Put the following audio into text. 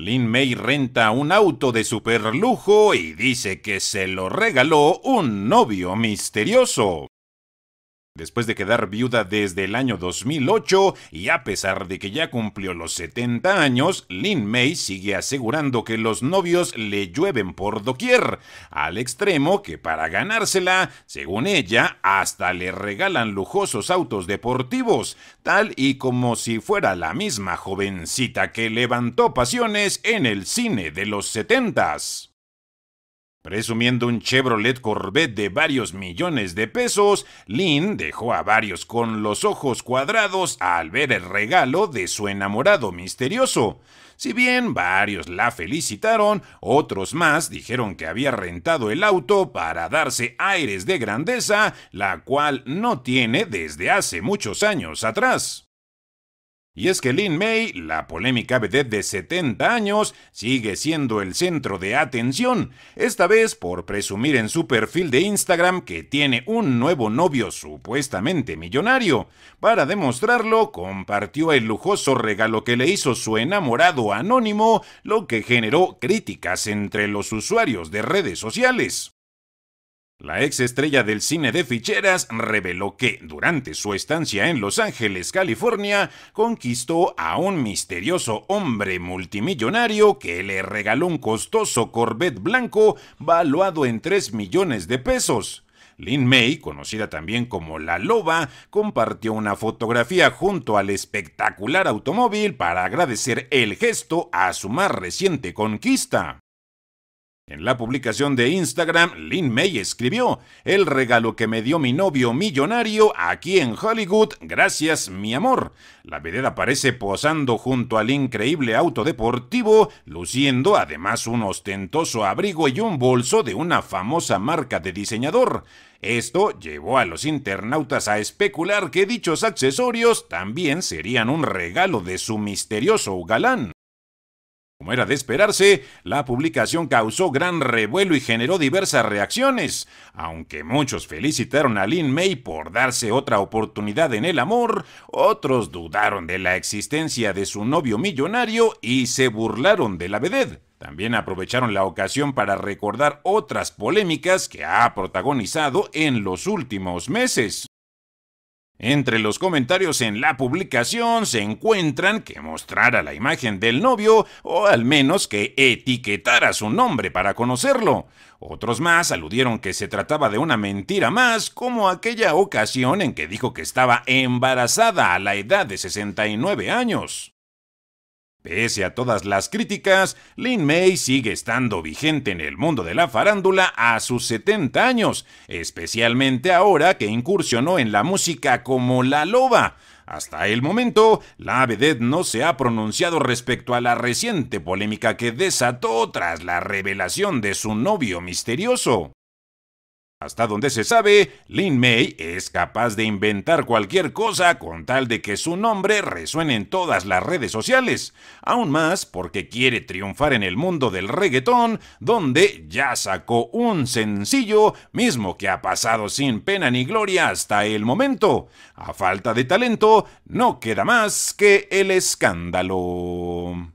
Lin May renta un auto de superlujo y dice que se lo regaló un novio misterioso. Después de quedar viuda desde el año 2008 y a pesar de que ya cumplió los 70 años, Lin May sigue asegurando que los novios le llueven por doquier, al extremo que para ganársela, según ella, hasta le regalan lujosos autos deportivos, tal y como si fuera la misma jovencita que levantó pasiones en el cine de los 70s. Presumiendo un Chevrolet Corvette de varios millones de pesos, Lynn dejó a varios con los ojos cuadrados al ver el regalo de su enamorado misterioso. Si bien varios la felicitaron, otros más dijeron que había rentado el auto para darse aires de grandeza, la cual no tiene desde hace muchos años atrás. Y es que Lin May, la polémica vedette de 70 años, sigue siendo el centro de atención, esta vez por presumir en su perfil de Instagram que tiene un nuevo novio supuestamente millonario. Para demostrarlo, compartió el lujoso regalo que le hizo su enamorado anónimo, lo que generó críticas entre los usuarios de redes sociales. La ex estrella del cine de ficheras reveló que, durante su estancia en Los Ángeles, California, conquistó a un misterioso hombre multimillonario que le regaló un costoso Corvette blanco valuado en 3 millones de pesos. Lin May, conocida también como La Loba, compartió una fotografía junto al espectacular automóvil para agradecer el gesto a su más reciente conquista. En la publicación de Instagram, Lin May escribió, El regalo que me dio mi novio millonario aquí en Hollywood, gracias mi amor. La vedette aparece posando junto al increíble auto deportivo, luciendo además un ostentoso abrigo y un bolso de una famosa marca de diseñador. Esto llevó a los internautas a especular que dichos accesorios también serían un regalo de su misterioso galán. Como era de esperarse, la publicación causó gran revuelo y generó diversas reacciones. Aunque muchos felicitaron a Lin May por darse otra oportunidad en el amor, otros dudaron de la existencia de su novio millonario y se burlaron de la vedette. También aprovecharon la ocasión para recordar otras polémicas que ha protagonizado en los últimos meses. Entre los comentarios en la publicación se encuentran que mostrara la imagen del novio o al menos que etiquetara su nombre para conocerlo. Otros más aludieron que se trataba de una mentira más, como aquella ocasión en que dijo que estaba embarazada a la edad de 69 años. Pese a todas las críticas, Lin May sigue estando vigente en el mundo de la farándula a sus 70 años, especialmente ahora que incursionó en la música como La Loba. Hasta el momento, la vedette no se ha pronunciado respecto a la reciente polémica que desató tras la revelación de su novio misterioso. Hasta donde se sabe, Lin mei es capaz de inventar cualquier cosa con tal de que su nombre resuene en todas las redes sociales, aún más porque quiere triunfar en el mundo del reggaetón, donde ya sacó un sencillo mismo que ha pasado sin pena ni gloria hasta el momento. A falta de talento, no queda más que el escándalo.